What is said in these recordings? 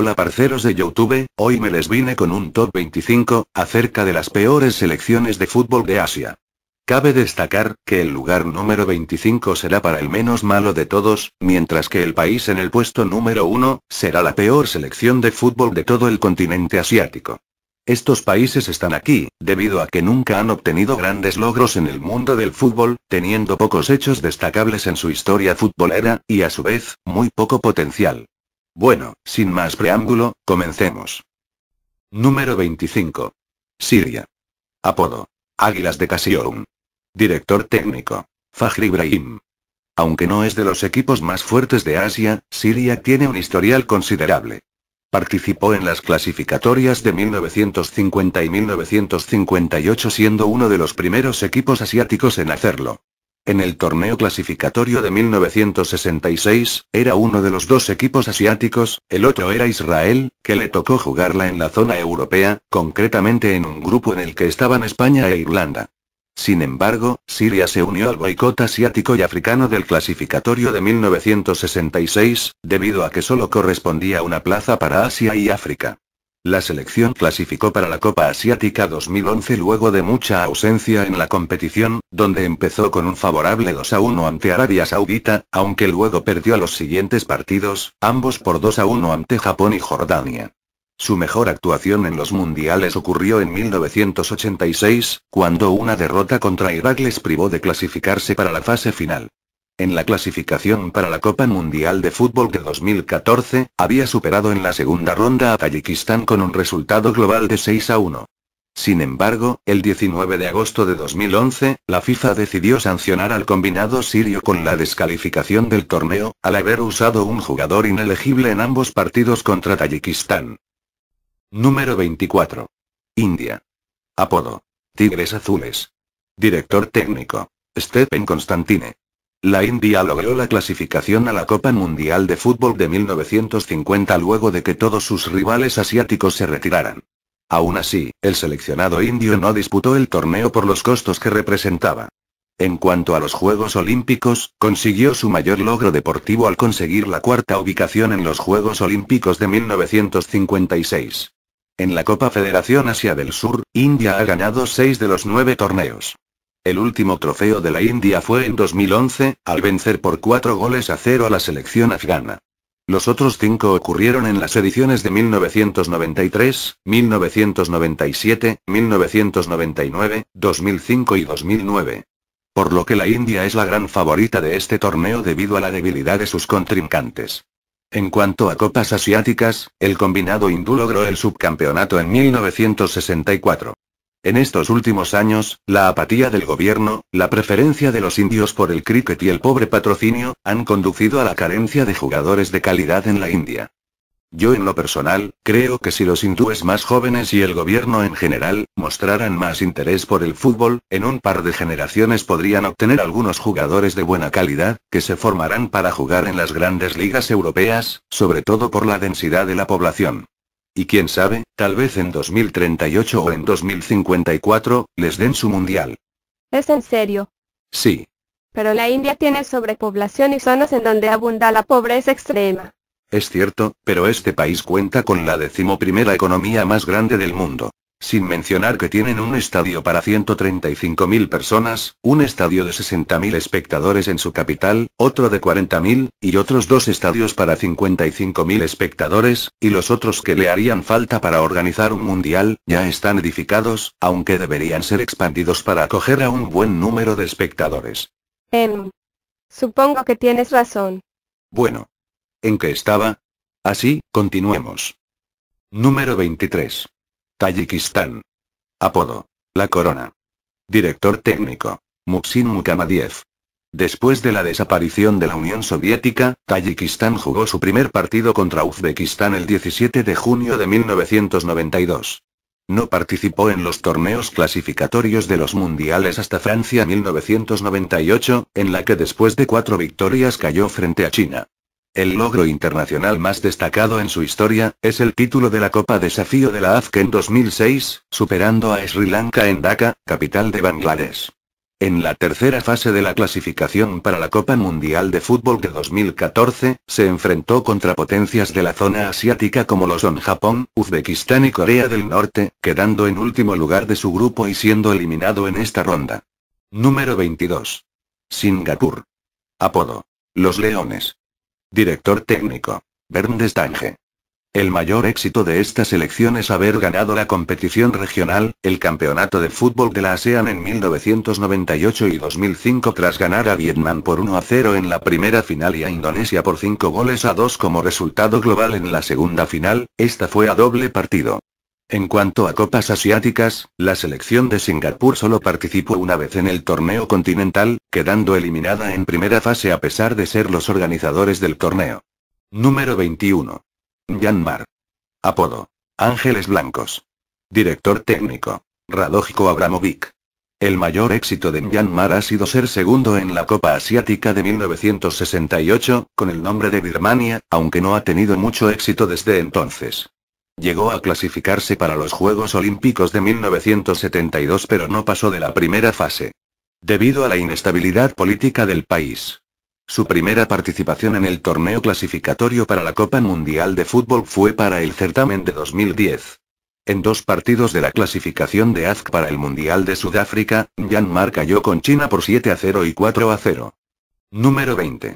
Hola parceros de Youtube, hoy me les vine con un top 25, acerca de las peores selecciones de fútbol de Asia. Cabe destacar, que el lugar número 25 será para el menos malo de todos, mientras que el país en el puesto número 1, será la peor selección de fútbol de todo el continente asiático. Estos países están aquí, debido a que nunca han obtenido grandes logros en el mundo del fútbol, teniendo pocos hechos destacables en su historia futbolera, y a su vez, muy poco potencial. Bueno, sin más preámbulo, comencemos. Número 25. Siria. Apodo. Águilas de Casión. Director técnico. Fajr Ibrahim. Aunque no es de los equipos más fuertes de Asia, Siria tiene un historial considerable. Participó en las clasificatorias de 1950 y 1958 siendo uno de los primeros equipos asiáticos en hacerlo. En el torneo clasificatorio de 1966, era uno de los dos equipos asiáticos, el otro era Israel, que le tocó jugarla en la zona europea, concretamente en un grupo en el que estaban España e Irlanda. Sin embargo, Siria se unió al boicot asiático y africano del clasificatorio de 1966, debido a que solo correspondía una plaza para Asia y África. La selección clasificó para la Copa Asiática 2011 luego de mucha ausencia en la competición, donde empezó con un favorable 2 a 1 ante Arabia Saudita, aunque luego perdió a los siguientes partidos, ambos por 2 a 1 ante Japón y Jordania. Su mejor actuación en los mundiales ocurrió en 1986, cuando una derrota contra Irak les privó de clasificarse para la fase final. En la clasificación para la Copa Mundial de Fútbol de 2014, había superado en la segunda ronda a Tayikistán con un resultado global de 6 a 1. Sin embargo, el 19 de agosto de 2011, la FIFA decidió sancionar al combinado sirio con la descalificación del torneo, al haber usado un jugador inelegible en ambos partidos contra Tayikistán. Número 24. India. Apodo. Tigres Azules. Director técnico. Stephen Constantine. La India logró la clasificación a la Copa Mundial de Fútbol de 1950 luego de que todos sus rivales asiáticos se retiraran. Aún así, el seleccionado indio no disputó el torneo por los costos que representaba. En cuanto a los Juegos Olímpicos, consiguió su mayor logro deportivo al conseguir la cuarta ubicación en los Juegos Olímpicos de 1956. En la Copa Federación Asia del Sur, India ha ganado seis de los nueve torneos. El último trofeo de la India fue en 2011, al vencer por 4 goles a 0 a la selección afgana. Los otros cinco ocurrieron en las ediciones de 1993, 1997, 1999, 2005 y 2009. Por lo que la India es la gran favorita de este torneo debido a la debilidad de sus contrincantes. En cuanto a copas asiáticas, el combinado hindú logró el subcampeonato en 1964. En estos últimos años, la apatía del gobierno, la preferencia de los indios por el cricket y el pobre patrocinio, han conducido a la carencia de jugadores de calidad en la India. Yo en lo personal, creo que si los hindúes más jóvenes y el gobierno en general, mostraran más interés por el fútbol, en un par de generaciones podrían obtener algunos jugadores de buena calidad, que se formarán para jugar en las grandes ligas europeas, sobre todo por la densidad de la población. Y quién sabe, tal vez en 2038 o en 2054, les den su mundial. ¿Es en serio? Sí. Pero la India tiene sobrepoblación y zonas en donde abunda la pobreza extrema. Es cierto, pero este país cuenta con la decimoprimera economía más grande del mundo. Sin mencionar que tienen un estadio para 135.000 personas, un estadio de 60.000 espectadores en su capital, otro de 40.000, y otros dos estadios para 55.000 espectadores, y los otros que le harían falta para organizar un mundial, ya están edificados, aunque deberían ser expandidos para acoger a un buen número de espectadores. En supongo que tienes razón. Bueno. ¿En qué estaba? Así, continuemos. Número 23. Tayikistán. Apodo. La Corona. Director técnico. Muxin Mukamadiev. Después de la desaparición de la Unión Soviética, Tayikistán jugó su primer partido contra Uzbekistán el 17 de junio de 1992. No participó en los torneos clasificatorios de los mundiales hasta Francia 1998, en la que después de cuatro victorias cayó frente a China. El logro internacional más destacado en su historia, es el título de la Copa Desafío de la AFC en 2006, superando a Sri Lanka en Dhaka, capital de Bangladesh. En la tercera fase de la clasificación para la Copa Mundial de Fútbol de 2014, se enfrentó contra potencias de la zona asiática como lo son Japón, Uzbekistán y Corea del Norte, quedando en último lugar de su grupo y siendo eliminado en esta ronda. Número 22. Singapur. Apodo. Los Leones. Director técnico. Bernd Stange. El mayor éxito de esta selección es haber ganado la competición regional, el campeonato de fútbol de la ASEAN en 1998 y 2005 tras ganar a Vietnam por 1 a 0 en la primera final y a Indonesia por 5 goles a 2 como resultado global en la segunda final, esta fue a doble partido. En cuanto a copas asiáticas, la selección de Singapur solo participó una vez en el torneo continental, quedando eliminada en primera fase a pesar de ser los organizadores del torneo. Número 21. Myanmar. Apodo. Ángeles Blancos. Director técnico. Radójico Abramovic. El mayor éxito de Myanmar ha sido ser segundo en la Copa Asiática de 1968, con el nombre de Birmania, aunque no ha tenido mucho éxito desde entonces. Llegó a clasificarse para los Juegos Olímpicos de 1972 pero no pasó de la primera fase. Debido a la inestabilidad política del país. Su primera participación en el torneo clasificatorio para la Copa Mundial de Fútbol fue para el certamen de 2010. En dos partidos de la clasificación de AZC para el Mundial de Sudáfrica, Myanmar cayó con China por 7 a 0 y 4 a 0. Número 20.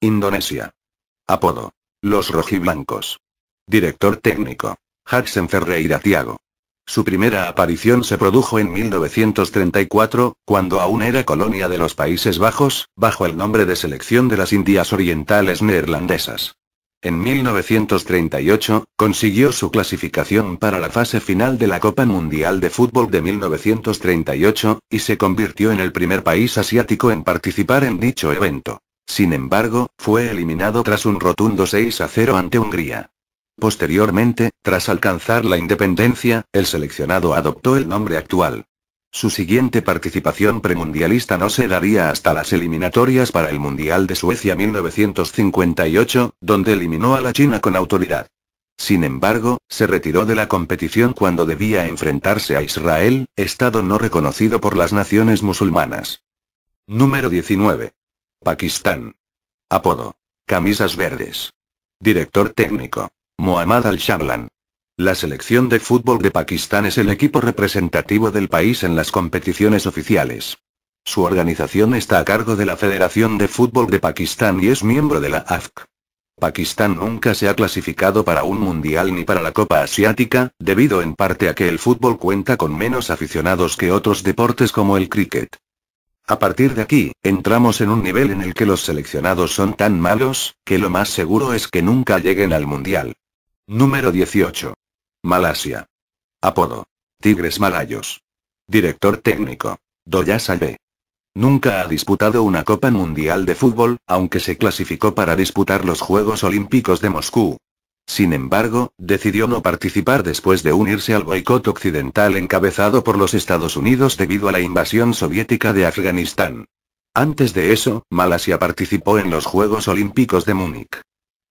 Indonesia. Apodo. Los rojiblancos. Director técnico. Haxen Ferreira Tiago. Su primera aparición se produjo en 1934, cuando aún era colonia de los Países Bajos, bajo el nombre de Selección de las Indias Orientales Neerlandesas. En 1938, consiguió su clasificación para la fase final de la Copa Mundial de Fútbol de 1938, y se convirtió en el primer país asiático en participar en dicho evento. Sin embargo, fue eliminado tras un rotundo 6 a 0 ante Hungría. Posteriormente, tras alcanzar la independencia, el seleccionado adoptó el nombre actual. Su siguiente participación premundialista no se daría hasta las eliminatorias para el Mundial de Suecia 1958, donde eliminó a la China con autoridad. Sin embargo, se retiró de la competición cuando debía enfrentarse a Israel, estado no reconocido por las naciones musulmanas. Número 19. Pakistán. Apodo. Camisas verdes. Director técnico. Mohammad Al-Shamlan. La selección de fútbol de Pakistán es el equipo representativo del país en las competiciones oficiales. Su organización está a cargo de la Federación de Fútbol de Pakistán y es miembro de la AFC. Pakistán nunca se ha clasificado para un mundial ni para la Copa Asiática, debido en parte a que el fútbol cuenta con menos aficionados que otros deportes como el cricket. A partir de aquí, entramos en un nivel en el que los seleccionados son tan malos, que lo más seguro es que nunca lleguen al mundial. Número 18. Malasia. Apodo. Tigres Malayos. Director técnico. Doya B. Nunca ha disputado una Copa Mundial de Fútbol, aunque se clasificó para disputar los Juegos Olímpicos de Moscú. Sin embargo, decidió no participar después de unirse al boicot occidental encabezado por los Estados Unidos debido a la invasión soviética de Afganistán. Antes de eso, Malasia participó en los Juegos Olímpicos de Múnich.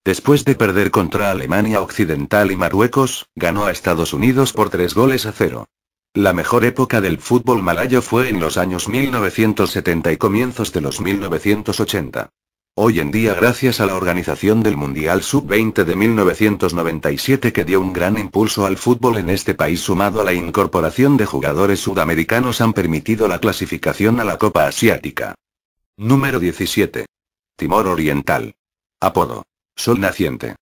Después de perder contra Alemania Occidental y Marruecos, ganó a Estados Unidos por tres goles a cero. La mejor época del fútbol malayo fue en los años 1970 y comienzos de los 1980. Hoy en día gracias a la organización del Mundial Sub-20 de 1997 que dio un gran impulso al fútbol en este país sumado a la incorporación de jugadores sudamericanos han permitido la clasificación a la Copa Asiática. Número 17. Timor Oriental. Apodo. Sol naciente.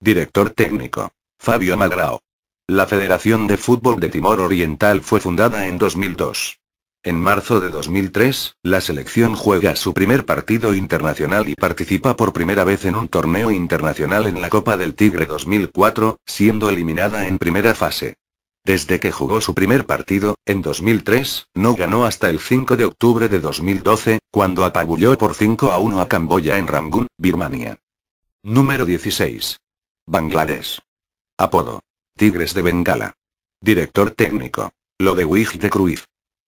Director técnico. Fabio Magrao. La Federación de Fútbol de Timor Oriental fue fundada en 2002. En marzo de 2003, la selección juega su primer partido internacional y participa por primera vez en un torneo internacional en la Copa del Tigre 2004, siendo eliminada en primera fase. Desde que jugó su primer partido, en 2003, no ganó hasta el 5 de octubre de 2012, cuando apabulló por 5 a 1 a Camboya en Rangún, Birmania. Número 16. Bangladesh. Apodo. Tigres de Bengala. Director técnico. Lo de Wig de Cruyff.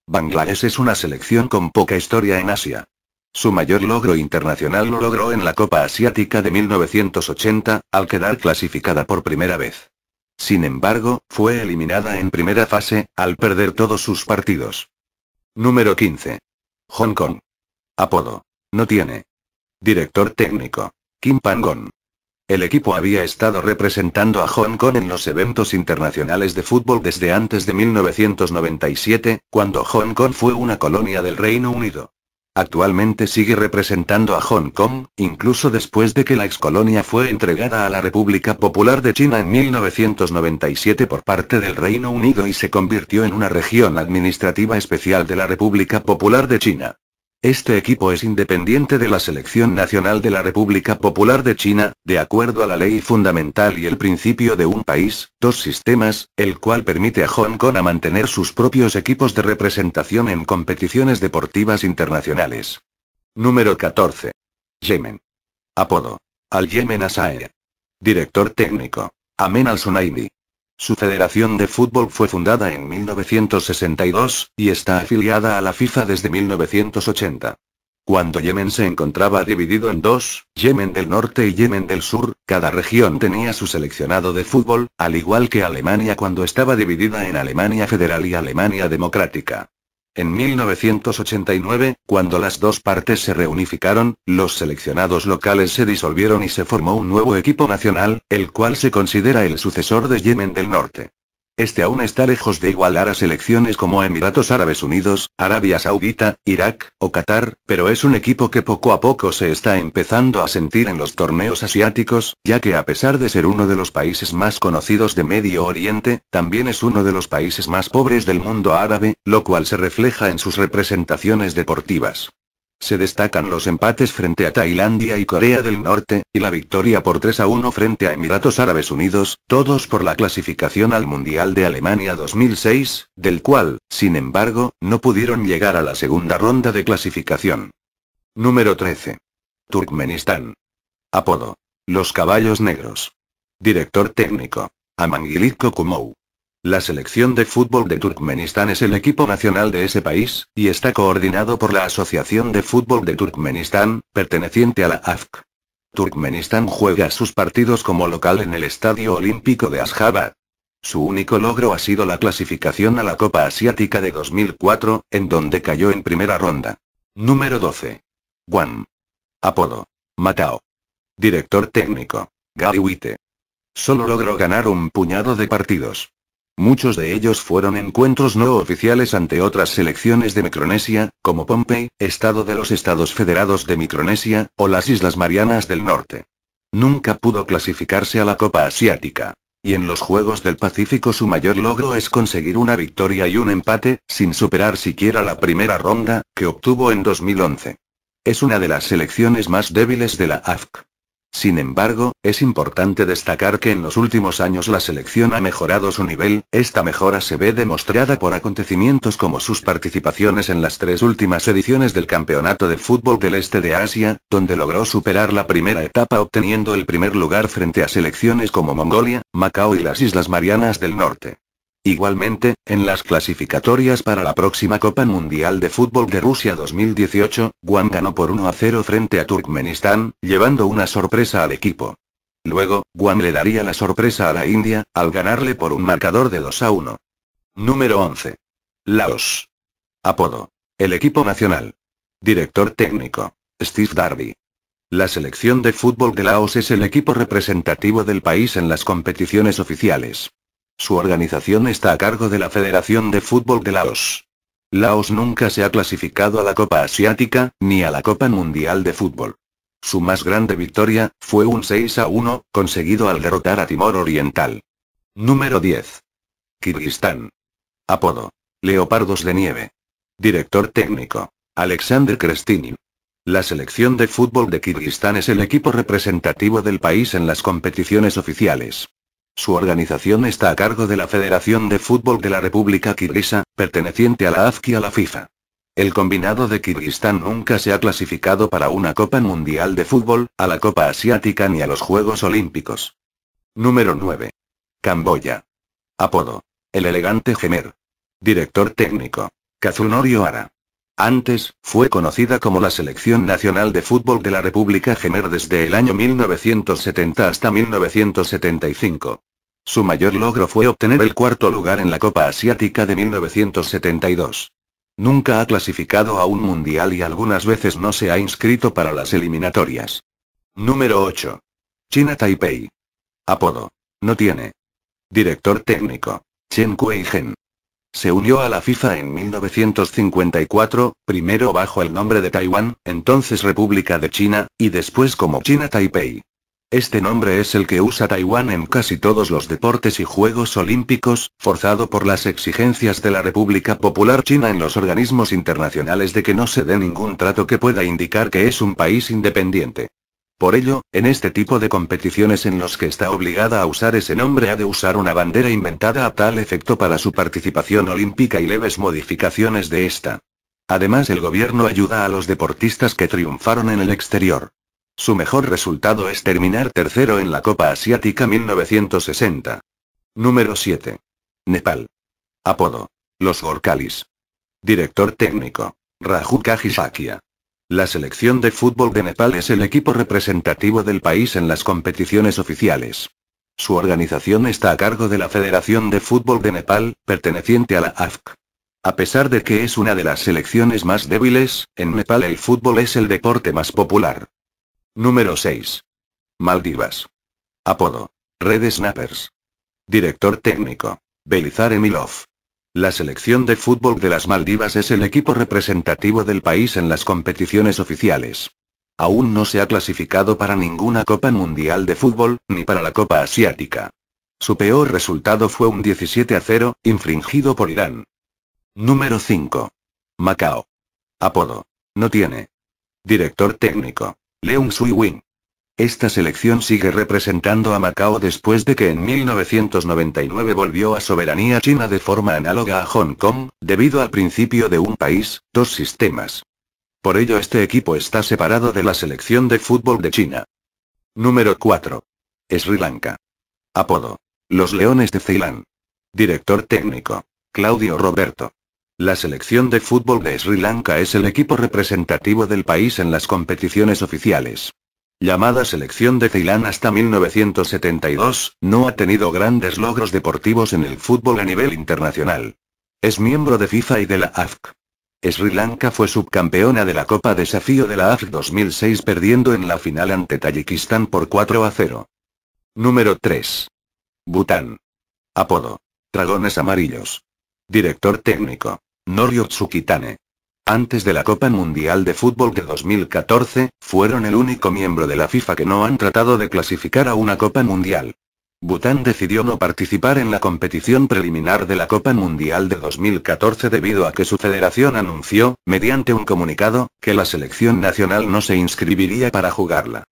Bangladesh es una selección con poca historia en Asia. Su mayor logro internacional lo logró en la Copa Asiática de 1980, al quedar clasificada por primera vez. Sin embargo, fue eliminada en primera fase, al perder todos sus partidos. Número 15. Hong Kong. Apodo. No tiene. Director técnico. Kim El equipo había estado representando a Hong Kong en los eventos internacionales de fútbol desde antes de 1997, cuando Hong Kong fue una colonia del Reino Unido. Actualmente sigue representando a Hong Kong, incluso después de que la excolonia fue entregada a la República Popular de China en 1997 por parte del Reino Unido y se convirtió en una región administrativa especial de la República Popular de China. Este equipo es independiente de la selección nacional de la República Popular de China, de acuerdo a la ley fundamental y el principio de un país, dos sistemas, el cual permite a Hong Kong a mantener sus propios equipos de representación en competiciones deportivas internacionales. Número 14. Yemen. Apodo. Al Yemen Asae. Director técnico. Amen Al Sunaymi. Su federación de fútbol fue fundada en 1962, y está afiliada a la FIFA desde 1980. Cuando Yemen se encontraba dividido en dos, Yemen del norte y Yemen del sur, cada región tenía su seleccionado de fútbol, al igual que Alemania cuando estaba dividida en Alemania Federal y Alemania Democrática. En 1989, cuando las dos partes se reunificaron, los seleccionados locales se disolvieron y se formó un nuevo equipo nacional, el cual se considera el sucesor de Yemen del Norte. Este aún está lejos de igualar a selecciones como Emiratos Árabes Unidos, Arabia Saudita, Irak o Qatar, pero es un equipo que poco a poco se está empezando a sentir en los torneos asiáticos, ya que a pesar de ser uno de los países más conocidos de Medio Oriente, también es uno de los países más pobres del mundo árabe, lo cual se refleja en sus representaciones deportivas. Se destacan los empates frente a Tailandia y Corea del Norte, y la victoria por 3 a 1 frente a Emiratos Árabes Unidos, todos por la clasificación al Mundial de Alemania 2006, del cual, sin embargo, no pudieron llegar a la segunda ronda de clasificación. Número 13. Turkmenistán. Apodo. Los caballos negros. Director técnico. Amangilit Kokumou. La selección de fútbol de Turkmenistán es el equipo nacional de ese país, y está coordinado por la Asociación de Fútbol de Turkmenistán, perteneciente a la AFC. Turkmenistán juega sus partidos como local en el Estadio Olímpico de Ashgabat. Su único logro ha sido la clasificación a la Copa Asiática de 2004, en donde cayó en primera ronda. Número 12. Juan. Apodo. Matao. Director técnico. Gary Solo logró ganar un puñado de partidos. Muchos de ellos fueron encuentros no oficiales ante otras selecciones de Micronesia, como Pompey, Estado de los Estados Federados de Micronesia, o las Islas Marianas del Norte. Nunca pudo clasificarse a la Copa Asiática. Y en los Juegos del Pacífico su mayor logro es conseguir una victoria y un empate, sin superar siquiera la primera ronda, que obtuvo en 2011. Es una de las selecciones más débiles de la AFC. Sin embargo, es importante destacar que en los últimos años la selección ha mejorado su nivel, esta mejora se ve demostrada por acontecimientos como sus participaciones en las tres últimas ediciones del Campeonato de Fútbol del Este de Asia, donde logró superar la primera etapa obteniendo el primer lugar frente a selecciones como Mongolia, Macao y las Islas Marianas del Norte. Igualmente, en las clasificatorias para la próxima Copa Mundial de Fútbol de Rusia 2018, Guam ganó por 1 a 0 frente a Turkmenistán, llevando una sorpresa al equipo. Luego, Guam le daría la sorpresa a la India, al ganarle por un marcador de 2 a 1. Número 11. Laos. Apodo. El equipo nacional. Director técnico. Steve Darby. La selección de fútbol de Laos es el equipo representativo del país en las competiciones oficiales. Su organización está a cargo de la Federación de Fútbol de Laos. Laos nunca se ha clasificado a la Copa Asiática, ni a la Copa Mundial de Fútbol. Su más grande victoria, fue un 6 a 1, conseguido al derrotar a Timor Oriental. Número 10. Kirguistán. Apodo. Leopardos de nieve. Director técnico. Alexander Crestini. La selección de fútbol de Kirguistán es el equipo representativo del país en las competiciones oficiales. Su organización está a cargo de la Federación de Fútbol de la República Kirguisa, perteneciente a la AFC y a la FIFA. El combinado de Kirguistán nunca se ha clasificado para una Copa Mundial de Fútbol, a la Copa Asiática ni a los Juegos Olímpicos. Número 9. Camboya. Apodo. El elegante Gemer. Director técnico. Kazunori Ara. Antes, fue conocida como la Selección Nacional de Fútbol de la República Jemer desde el año 1970 hasta 1975. Su mayor logro fue obtener el cuarto lugar en la Copa Asiática de 1972. Nunca ha clasificado a un mundial y algunas veces no se ha inscrito para las eliminatorias. Número 8. China Taipei. Apodo. No tiene. Director técnico. Chen kuei hen se unió a la FIFA en 1954, primero bajo el nombre de Taiwán, entonces República de China, y después como China Taipei. Este nombre es el que usa Taiwán en casi todos los deportes y Juegos Olímpicos, forzado por las exigencias de la República Popular China en los organismos internacionales de que no se dé ningún trato que pueda indicar que es un país independiente. Por ello, en este tipo de competiciones en los que está obligada a usar ese nombre ha de usar una bandera inventada a tal efecto para su participación olímpica y leves modificaciones de esta. Además el gobierno ayuda a los deportistas que triunfaron en el exterior. Su mejor resultado es terminar tercero en la Copa Asiática 1960. Número 7. Nepal. Apodo. Los Gorkalis. Director técnico. Raju Kajisakia. La selección de fútbol de Nepal es el equipo representativo del país en las competiciones oficiales. Su organización está a cargo de la Federación de Fútbol de Nepal, perteneciente a la AFC. A pesar de que es una de las selecciones más débiles, en Nepal el fútbol es el deporte más popular. Número 6. Maldivas. Apodo. Red Snappers. Director técnico. Belizar Emilov. La selección de fútbol de las Maldivas es el equipo representativo del país en las competiciones oficiales. Aún no se ha clasificado para ninguna Copa Mundial de Fútbol, ni para la Copa Asiática. Su peor resultado fue un 17 a 0, infringido por Irán. Número 5. Macao. Apodo. No tiene. Director técnico. Leung Sui Wing. Esta selección sigue representando a Macao después de que en 1999 volvió a soberanía china de forma análoga a Hong Kong, debido al principio de un país, dos sistemas. Por ello este equipo está separado de la selección de fútbol de China. Número 4. Sri Lanka. Apodo. Los Leones de Ceilán. Director técnico. Claudio Roberto. La selección de fútbol de Sri Lanka es el equipo representativo del país en las competiciones oficiales llamada Selección de Ceilán hasta 1972, no ha tenido grandes logros deportivos en el fútbol a nivel internacional. Es miembro de FIFA y de la AFC. Sri Lanka fue subcampeona de la Copa Desafío de la AFC 2006 perdiendo en la final ante Tayikistán por 4 a 0. Número 3. Bután. Apodo. Dragones amarillos. Director técnico. Norio Tsukitane antes de la Copa Mundial de Fútbol de 2014, fueron el único miembro de la FIFA que no han tratado de clasificar a una Copa Mundial. Bután decidió no participar en la competición preliminar de la Copa Mundial de 2014 debido a que su federación anunció, mediante un comunicado, que la selección nacional no se inscribiría para jugarla.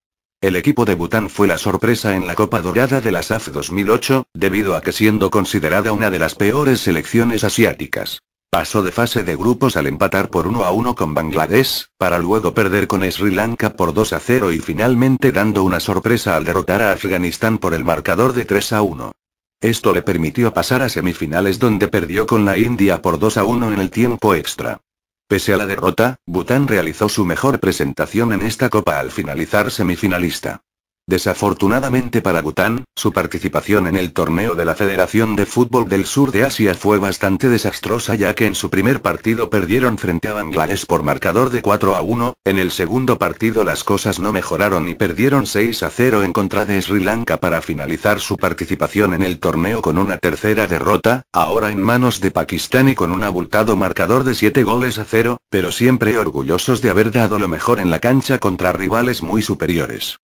El equipo de Bután fue la sorpresa en la Copa Dorada de la SAF 2008, debido a que siendo considerada una de las peores selecciones asiáticas. Pasó de fase de grupos al empatar por 1 a 1 con Bangladesh, para luego perder con Sri Lanka por 2 a 0 y finalmente dando una sorpresa al derrotar a Afganistán por el marcador de 3 a 1. Esto le permitió pasar a semifinales donde perdió con la India por 2 a 1 en el tiempo extra. Pese a la derrota, Bután realizó su mejor presentación en esta copa al finalizar semifinalista. Desafortunadamente para Bután, su participación en el torneo de la Federación de Fútbol del Sur de Asia fue bastante desastrosa ya que en su primer partido perdieron frente a Bangladesh por marcador de 4 a 1, en el segundo partido las cosas no mejoraron y perdieron 6 a 0 en contra de Sri Lanka para finalizar su participación en el torneo con una tercera derrota, ahora en manos de Pakistán y con un abultado marcador de 7 goles a 0, pero siempre orgullosos de haber dado lo mejor en la cancha contra rivales muy superiores.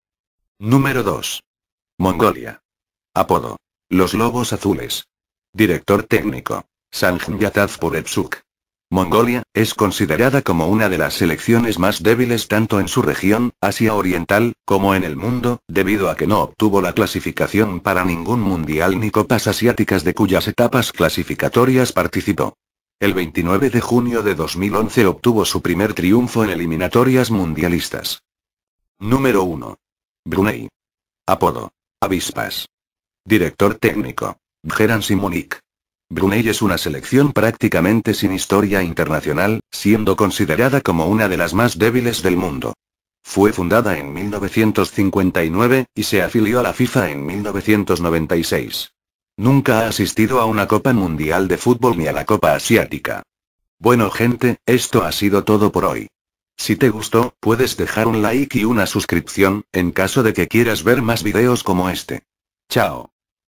Número 2. Mongolia. Apodo. Los Lobos Azules. Director técnico. Sanjay Purepsuk. Mongolia, es considerada como una de las selecciones más débiles tanto en su región, Asia Oriental, como en el mundo, debido a que no obtuvo la clasificación para ningún mundial ni copas asiáticas de cuyas etapas clasificatorias participó. El 29 de junio de 2011 obtuvo su primer triunfo en eliminatorias mundialistas. Número 1. Brunei. Apodo. Avispas. Director técnico. Geran Simonic. Brunei es una selección prácticamente sin historia internacional, siendo considerada como una de las más débiles del mundo. Fue fundada en 1959, y se afilió a la FIFA en 1996. Nunca ha asistido a una Copa Mundial de Fútbol ni a la Copa Asiática. Bueno gente, esto ha sido todo por hoy. Si te gustó, puedes dejar un like y una suscripción, en caso de que quieras ver más videos como este. Chao.